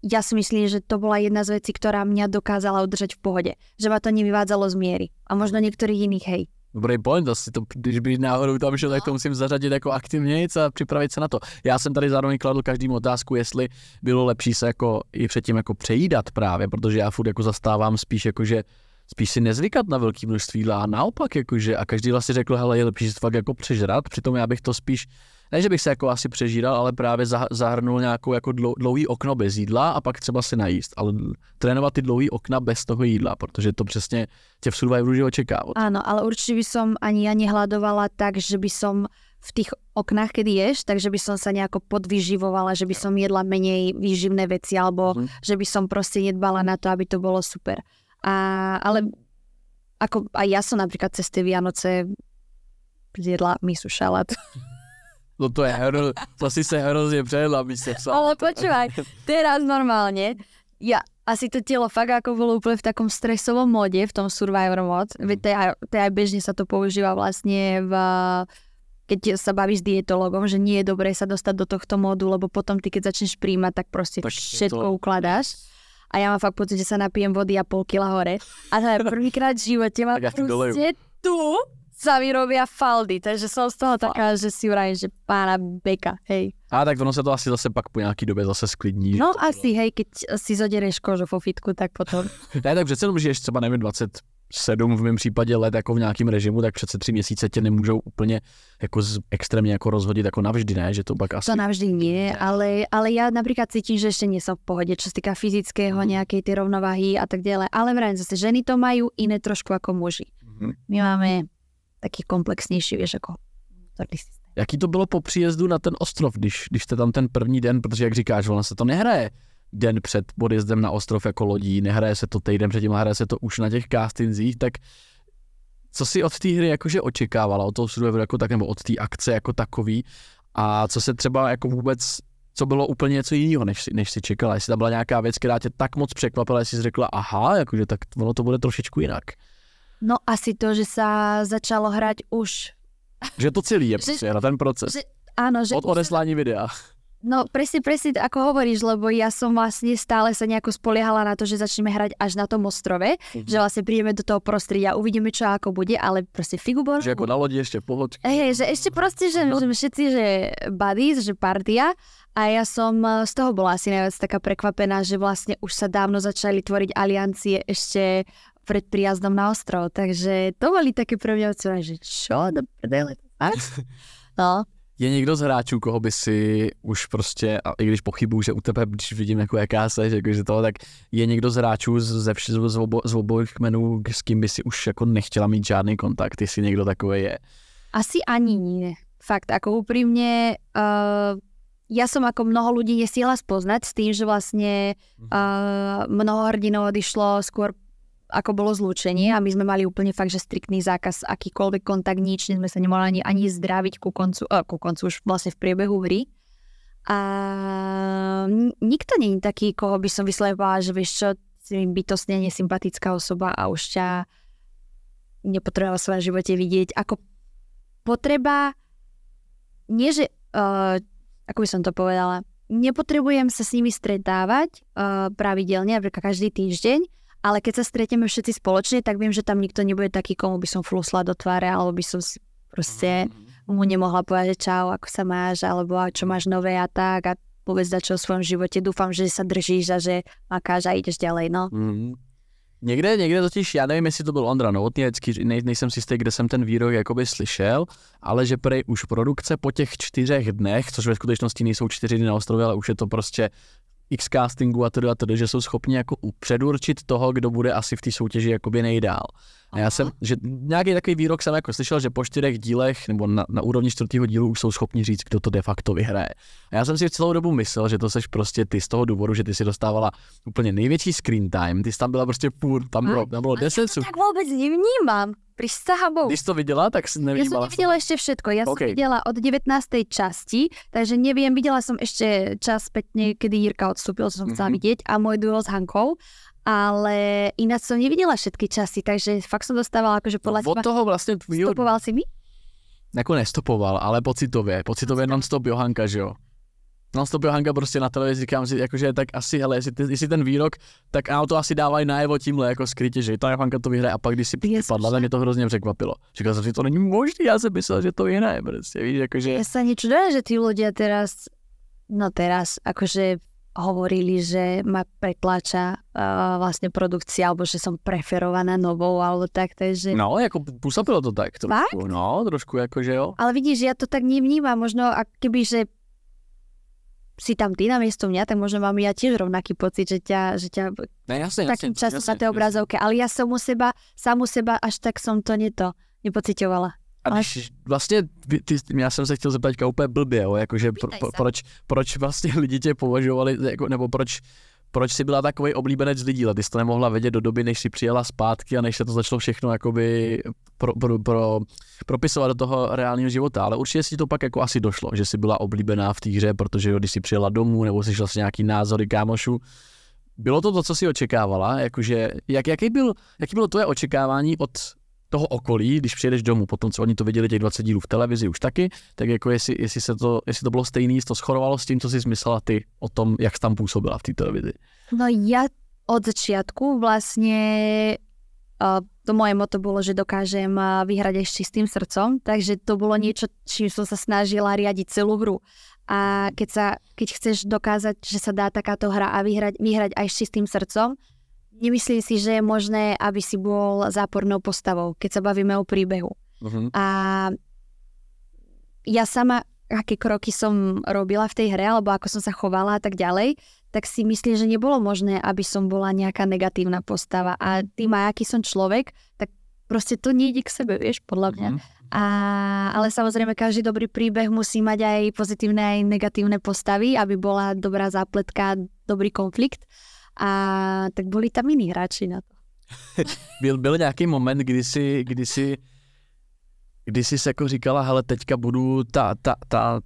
ja si myslím, že to bola jedna z vecí, ktorá mňa dokázala udržať v pohode. Že ma to nevyvádzalo z miery. A možno niektorých iných, hej. Dobrý point, asi to, když by náhodou tam šel, tak to no. musím zařadit jako aktivně a připravit se na to. Já jsem tady zároveň kladl každému otázku, jestli bylo lepší se jako i předtím jako přejídat právě, protože já furt jako zastávám spíš jako, že spíš si nezvykat na velký množství jídla a naopak jakože a každý vlastně řekl, hele, je lepší si fakt jako přežrat, přitom já bych to spíš ne, že bych se jako asi přežíral, ale právě zahrnul nějakou jako dlouhý okno bez jídla a pak třeba si najíst, ale trénovat ty dlouhý okna bez toho jídla, protože to přesně tě v Survivoru že čeká. Ano, ale určitě by som ani já hladovala tak, že by som v tých oknách, kedy ješ, takže by som sa nejako podvyživovala, že by som jedla menej výživné veci, alebo hmm. že by som prostě nedbala na to, aby to bolo super. A, ale ako aj ja som napríklad cez tie Vianoce jedla misu šalát. No to je hro, to si se hrozně přejedla, by se psal. Ale počúvaj, teraz normálně, Já asi to tělo fakt jako bylo úplně v takom stresovém modě, v tom survivor mod, mm. to, je, to je to používá vlastně, v keď sa bavíš s dietologom, že nie je dobré sa dostať do tohto modu, lebo potom ty, keď začneš príjmať, tak proste tak všetko to... ukladáš. A já mám fakt pocit, že sa napijem vody a pol kila hore. A to je prvýkrát v živote mám prostě tu sa vyrobia faldy, takže som z toho taká, že si vrajím, že pána beka, hej. A tak ono sa to asi zase pak po nějaký době zase sklidní. No asi, bylo. hej, keď si zadereš kožu po fitku, tak potom. ne, tak přece jenom žiješ třeba, nevím, 20 sedm v mém případě let jako v nějakém režimu, tak přece tři měsíce tě nemůžou úplně jako z, extrémně jako rozhodit jako navždy, ne? Že to pak asi... To navždy nie, ale, ale já například cítím, že ještě nejsem v pohodě, co se týká fyzického, mm. nějaké ty rovnováhy a tak dále. Ale vrajím zase, ženy to mají jiné trošku jako muži. Mm. My máme taky komplexnější, víš, jako systém. Jaký to bylo po příjezdu na ten ostrov, když, když jste tam ten první den, protože jak říkáš, ona se to nehraje den před odjezdem na ostrov jako lodí, nehraje se to týden předtím, hraje se to už na těch castingzích, tak co si od té hry jakože očekávala, od toho survivoru jako tak, nebo od té akce jako takový a co se třeba jako vůbec, co bylo úplně něco jiného, než, než si čekala, jestli tam byla nějaká věc, která tě tak moc překvapila, jestli jsi řekla, aha, jakože tak ono to bude trošičku jinak. No asi to, že se začalo hrát už... Že to celý je prostě, na ten proces. Že, ano, že... Od odeslání videa. No presne, presne, ako hovoríš, lebo ja som vlastne stále sa nejako spoliehala na to, že začneme hrať až na tom ostrove, mm-hmm. že vlastne príjeme do toho prostredia, uvidíme čo ako bude, ale proste figu bol. Že ako na lodi ešte pohodky. Hej, že ešte proste, že, no. že všetci, že buddies, že partia a ja som e, z toho bola asi najviac taká prekvapená, že vlastne už sa dávno začali tvoriť aliancie ešte pred príjazdom na ostrov, takže to boli také pre mňa že čo, do prdele, No. Je někdo z hráčů, koho by si už prostě, a i když pochybuju, že u tebe, když vidím, jako jaká se, že, jako, že toho, tak je někdo z hráčů ze všech z, obo, z obojích kmenů, s kým by si už jako nechtěla mít žádný kontakt, jestli někdo takový je? Asi ani ne. Fakt, jako upřímně, uh, eh, já som jako mnoho lidí nesíla spoznat s tím, že vlastně uh, mnoho hrdinů odišlo skoro ako bolo zlúčenie a my sme mali úplne fakt, že striktný zákaz, akýkoľvek kontakt, nič, sme sa nemohli ani, ani zdraviť ku koncu, uh, ku koncu už vlastne v priebehu hry. A nikto není taký, koho by som vyslepovala, že vieš čo, si bytostne nesympatická osoba a už ťa nepotrebovala v svojom živote vidieť. Ako potreba, nie že, uh, ako by som to povedala, nepotrebujem sa s nimi stretávať uh, pravidelne, napríklad každý týždeň, ale keď sa stretneme všetci spoločne, tak viem, že tam nikto nebude taký, komu by som flusla do tváre, alebo by som si proste mhm. mu nemohla povedať čau, ako sa máš, alebo čo máš nové a tak a povedz dačo o svojom životě. Dúfam, že sa držíš a že makáš a ideš ďalej, no. Mm-hmm. Někde, někde totiž, já nevím, jestli to byl Ondra Novotný, nej, nejsem si jistý, kde jsem ten výrok jakoby slyšel, ale že prej už produkce po těch čtyřech dnech, což ve skutečnosti nejsou čtyři dny na ostrově, ale už je to prostě x castingu a tedy a tedy, že jsou schopni jako upředurčit toho, kdo bude asi v té soutěži jakoby nejdál. Aha. No já jsem, že nějaký takový výrok jsem jako slyšel, že po čtyřech dílech nebo na, na úrovni čtvrtého dílu už jsou schopni říct, kdo to de facto vyhraje. A já jsem si celou dobu myslel, že to seš prostě ty z toho důvodu, že ty si dostávala úplně největší screen time, ty jsi tam byla prostě půl, tam bylo, tam bylo deset. to tak vůbec nevnímám. Prisahám Bohu. Když to viděla, tak jsem neviděla. Já jsem viděla ještě všechno. Já okay. jsem viděla od 19. části, takže nevím, viděla jsem ještě čas zpětně, kdy Jirka odstoupil, co jsem mm -hmm. vidět a můj duel s Hankou ale ináč som nevidela všetky časy, takže fakt som dostávala akože podľa no, Od toho vlastne tvýho... Stopoval si mi? Jako nestopoval, ale pocitově. Pocitově non-stop Johanka, že jo? Non-stop Johanka prostě na televizi říkám si, jakože tak asi, hele, jestli, jestli ten výrok, tak ano, to asi dávají najevo tímhle jako skrytě, že ta Johanka to vyhraje a pak když si padla, tak mě to hrozně překvapilo. Říkal jsem si, to není možné, já jsem myslel, že to jiné, prostě víš, jakože... Já se ani čuduje, že ty lidé teraz, no teraz, jakože hovorili, že ma pretlača uh, vlastne produkcia, alebo že som preferovaná novou, alebo tak, takže... No, jako pôsobilo to tak trošku, Fakt? no, trošku jako, že jo. Ale vidíš, ja to tak nevnímam, možno, a keby, že si tam ty na miesto mňa, tak možno mám ja tiež rovnaký pocit, že ťa, že ťa ne, jasne, takým jasne, časom jasne, na tej obrazovke, ale ja som u seba, sám u seba až tak som to neto nepocitovala. A když vlastně, ty, já jsem se chtěl zeptat úplně blbě, jo, jakože pro, pro, proč, proč vlastně lidi tě považovali, jako, nebo proč, proč jsi byla takový oblíbenec lidí, ale ty jsi to nemohla vědět do doby, než jsi přijela zpátky a než se to začalo všechno jakoby pro, pro, pro, propisovat do toho reálného života, ale určitě si to pak jako asi došlo, že jsi byla oblíbená v té hře, protože jo, když jsi přijela domů nebo jsi šla nějaký názory kámošů, bylo to to, co si očekávala, jakože, jak, jaký, byl, jaký bylo tvoje očekávání od toho okolí, když přijedeš domů, potom co oni to viděli těch 20 dílů v televizi už taky, tak jako jestli, jestli, se to, jestli to bylo stejný, jestli to schorovalo s tím, co jsi myslela ty o tom, jak jsi tam působila v té televizi. No já od začátku vlastně to moje moto bolo, že dokážem vyhrať aj s čistým srdcom, takže to bolo niečo, čím som sa snažila riadiť celú hru. A keď, sa, keď chceš dokázať, že sa dá takáto hra a vyhrať, vyhrať aj s čistým srdcom, Nemyslím si, že je možné, aby si bol zápornou postavou, keď sa bavíme o príbehu. Uh-huh. A ja sama, aké kroky som robila v tej hre, alebo ako som sa chovala a tak ďalej, tak si myslím, že nebolo možné, aby som bola nejaká negatívna postava. A tým aj aký som človek, tak proste to nejde k sebe, vieš, podľa mňa. Uh-huh. A, ale samozrejme každý dobrý príbeh musí mať aj pozitívne, aj negatívne postavy, aby bola dobrá zápletka, dobrý konflikt a tak byli tam jiní hráči na to. byl, byl nějaký moment, kdy jsi, kdy jsi, kdy jsi se jako říkala, hele, teďka budu ta, ta, ta,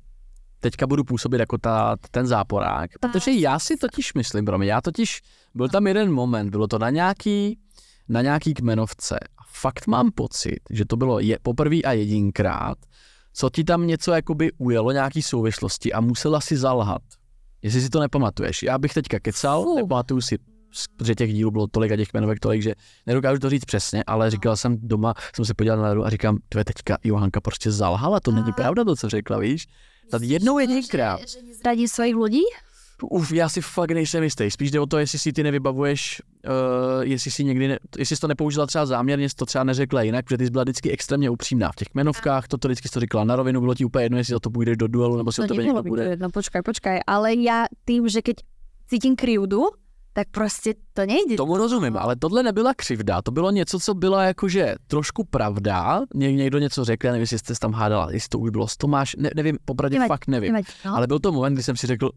teďka budu působit jako ta, ten záporák. Protože já si totiž myslím, bro, já totiž, byl tam jeden moment, bylo to na nějaký, na nějaký kmenovce. A fakt mám pocit, že to bylo je, poprvé a jedinkrát, co ti tam něco jakoby ujelo, nějaký souvislosti a musela si zalhat. Jestli si to nepamatuješ. Já bych teďka kecal, Fuh. nepamatuju si protože těch dílů bylo tolik a těch jmenovek tolik, že nedokážu to říct přesně, ale říkal jsem doma, jsem se podíval na Ladu a říkám, tvoje teďka Johanka prostě zalhala, to není pravda to, co řekla, víš? Tady jednou jedinkrát. Radí svých lodí? Uf, já si fakt nejsem jistý. Spíš jde o to, jestli si ty nevybavuješ, uh, jestli si někdy, ne, jestli jsi to nepoužila třeba záměrně, jsi to třeba neřekla jinak, protože ty jsi byla vždycky extrémně upřímná v těch jmenovkách, to, vždycky jsi to říkala na rovinu, bylo ti úplně jedno, jestli za to půjdeš do duelu, nebo si to o no, tebe někdo no, bude. No, počkej, počkej, ale já tím, že keď cítím kriudu, tak prostě to nejde. Tomu rozumím, no. ale tohle nebyla křivda, to bylo něco, co byla jakože trošku pravda, Ně, někdo něco řekl, já nevím, jestli jste tam hádala, jestli to už bylo s Tomáš, ne, nevím, popravdě fakt nevím, no. ale byl to moment, kdy jsem si řekl,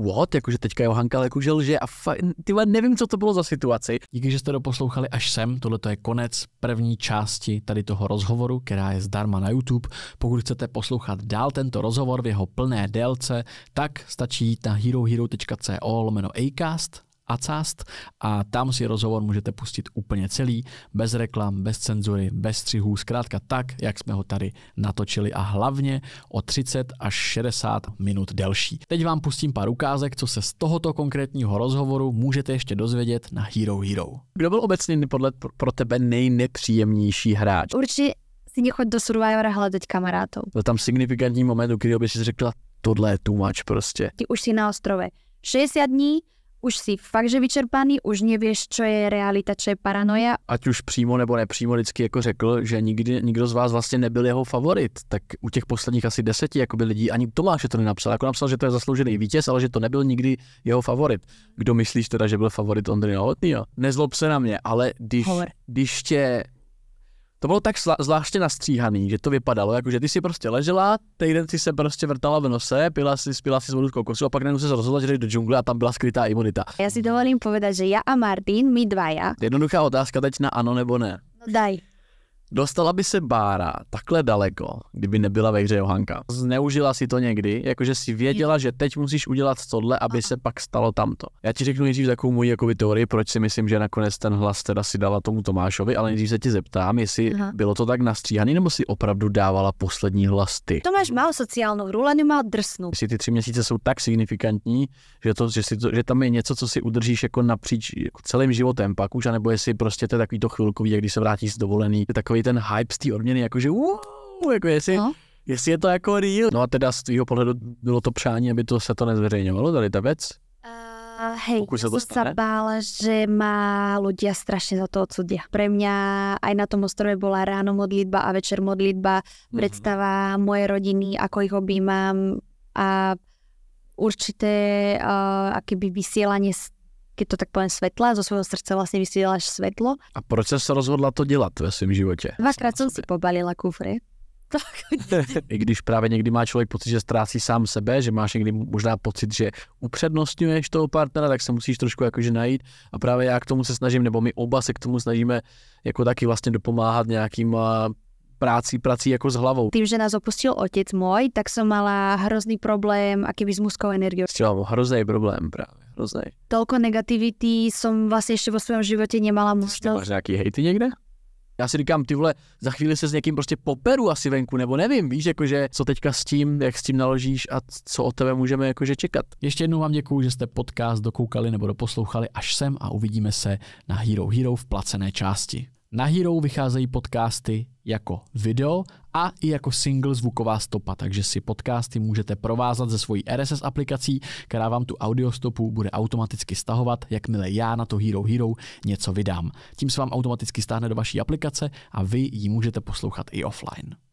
what, jakože teďka Johanka jakože lže a fa- ty nevím, co to bylo za situaci. Díky, že jste doposlouchali až sem, tohle je konec první části tady toho rozhovoru, která je zdarma na YouTube. Pokud chcete poslouchat dál tento rozhovor v jeho plné délce, tak stačí jít na herohero.co lomeno acast Acast a tam si rozhovor můžete pustit úplně celý, bez reklam, bez cenzury, bez střihů, zkrátka tak, jak jsme ho tady natočili a hlavně o 30 až 60 minut delší. Teď vám pustím pár ukázek, co se z tohoto konkrétního rozhovoru můžete ještě dozvědět na Hero Hero. Kdo byl obecně podle pro tebe nejnepříjemnější hráč? Určitě si nechoď do Survivora hledat kamarátov. Byl tam signifikantní moment, u kterého by si řekla, tohle je too much prostě. Ty už si na ostrově. 60 dní, už si, fakt, že vyčerpaný, už nevíš, co je realita, co je paranoia. Ať už přímo nebo nepřímo vždycky jako řekl, že nikdy, nikdo z vás vlastně nebyl jeho favorit, tak u těch posledních asi deseti jakoby lidí, ani Tomáše to nenapsal, jako napsal, že to je zasloužený vítěz, ale že to nebyl nikdy jeho favorit. Kdo myslíš teda, že byl favorit Ondry Novotný? Nezlob se na mě, ale když, Hovor. když tě to bylo tak zvláště nastříhaný, že to vypadalo, jako že ty si prostě ležela, týden si se prostě vrtala v nose, pila si, spila si z vodu kokosu a pak najednou se rozhodla, že jde do džungle a tam byla skrytá imunita. Já si dovolím povedat, že já a Martin, my dva já. Jednoduchá otázka teď na ano nebo ne. No daj. Dostala by se Bára takhle daleko, kdyby nebyla ve hře Johanka. Zneužila si to někdy, jakože si věděla, že teď musíš udělat tohle, aby se pak stalo tamto. Já ti řeknu nejdřív takovou můj jakoby, teorii, proč si myslím, že nakonec ten hlas teda si dala tomu Tomášovi, ale nejdřív se ti zeptám, jestli Aha. bylo to tak nastříhaný, nebo si opravdu dávala poslední hlas ty. Tomáš má sociálnou růle, nemá drsnu. Jestli ty tři měsíce jsou tak signifikantní, že, to, že, si to, že tam je něco, co si udržíš jako napříč jako celým životem pak už, anebo jestli prostě to je takový to chvilkový, jak když se vrátíš z dovolený, takový takový ten hype z té odměny, jakože wow, jako jestli, no. jestli je to jako real. No a teda z tvýho pohledu bylo to přání, aby to se to nezveřejňovalo, tady ta věc? Uh, hej, Pokud sa to bála, že má ľudia strašně za to odsudia. Pro mě aj na tom ostrově byla ráno modlitba a večer modlitba, mhm. představa mm-hmm. moje rodiny, jako jich objímám a určité uh, eh, akýby vysielanie keď to tak poviem, svetla, zo svojho srdca vlastne vysielaš svetlo. A proč sa rozhodla to dělat ve svém životě? Dvakrát som si pobalila kufry. I když právě někdy má člověk pocit, že ztrácí sám sebe, že máš někdy možná pocit, že upřednostňuješ toho partnera, tak se musíš trošku jakože najít. A právě já k tomu se snažím, nebo my oba se k tomu snažíme jako taky vlastně dopomáhat nějakým práci, prací jako s hlavou. Tím, že nás opustil otec můj, tak jsem mala hrozný problém by s mužskou energiou. S čím hrozný problém právě. Hrozný. Tolko negativity jsem vlastně ještě vo svém životě nemala možnost. Máš nějaký hejty někde? Já si říkám, ty vole, za chvíli se s někým prostě poperu asi venku, nebo nevím, víš, jakože co teďka s tím, jak s tím naložíš a co od tebe můžeme jakože čekat. Ještě jednou vám děkuji, že jste podcast dokoukali nebo doposlouchali až sem a uvidíme se na Hero Hero v placené části. Na Hero vycházejí podcasty jako video a i jako single zvuková stopa, takže si podcasty můžete provázat ze svojí RSS aplikací, která vám tu audiostopu bude automaticky stahovat, jakmile já na to Hero Hero něco vydám. Tím se vám automaticky stáhne do vaší aplikace a vy ji můžete poslouchat i offline.